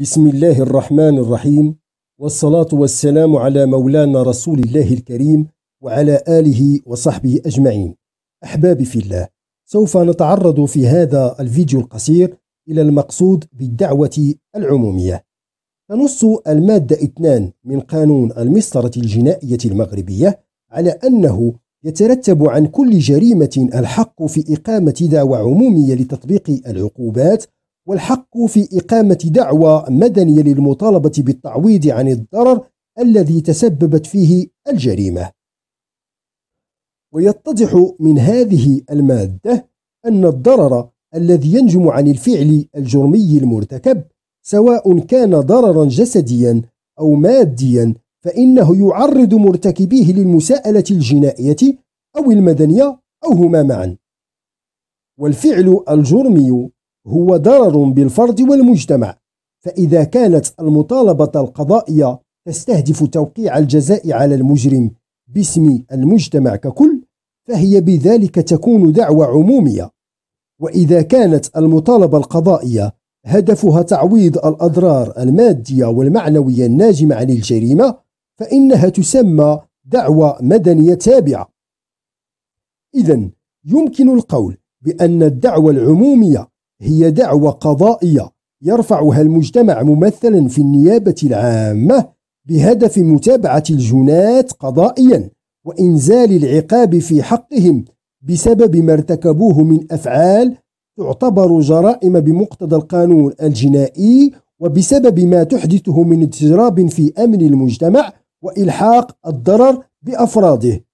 بسم الله الرحمن الرحيم والصلاة والسلام على مولانا رسول الله الكريم وعلى آله وصحبه أجمعين أحبابي في الله سوف نتعرض في هذا الفيديو القصير إلى المقصود بالدعوة العمومية تنص المادة 2 من قانون المسطرة الجنائية المغربية على أنه يترتب عن كل جريمة الحق في إقامة دعوى عمومية لتطبيق العقوبات والحق في إقامة دعوى مدنية للمطالبة بالتعويض عن الضرر الذي تسببت فيه الجريمة ويتضح من هذه المادة أن الضرر الذي ينجم عن الفعل الجرمي المرتكب سواء كان ضررا جسديا أو ماديا فإنه يعرض مرتكبيه للمساءلة الجنائية أو المدنية أو هما معا والفعل الجرمي هو ضرر بالفرد والمجتمع فإذا كانت المطالبة القضائية تستهدف توقيع الجزاء على المجرم باسم المجتمع ككل فهي بذلك تكون دعوه عمومية وإذا كانت المطالبة القضائية هدفها تعويض الأضرار المادية والمعنوية الناجمة عن الجريمة فإنها تسمى دعوه مدنية تابعة إذا يمكن القول بأن الدعوه العمومية هي دعوى قضائية يرفعها المجتمع ممثلا في النيابة العامة بهدف متابعة الجناة قضائيا وإنزال العقاب في حقهم بسبب ما ارتكبوه من أفعال تعتبر جرائم بمقتضى القانون الجنائي وبسبب ما تحدثه من اضطراب في أمن المجتمع وإلحاق الضرر بأفراده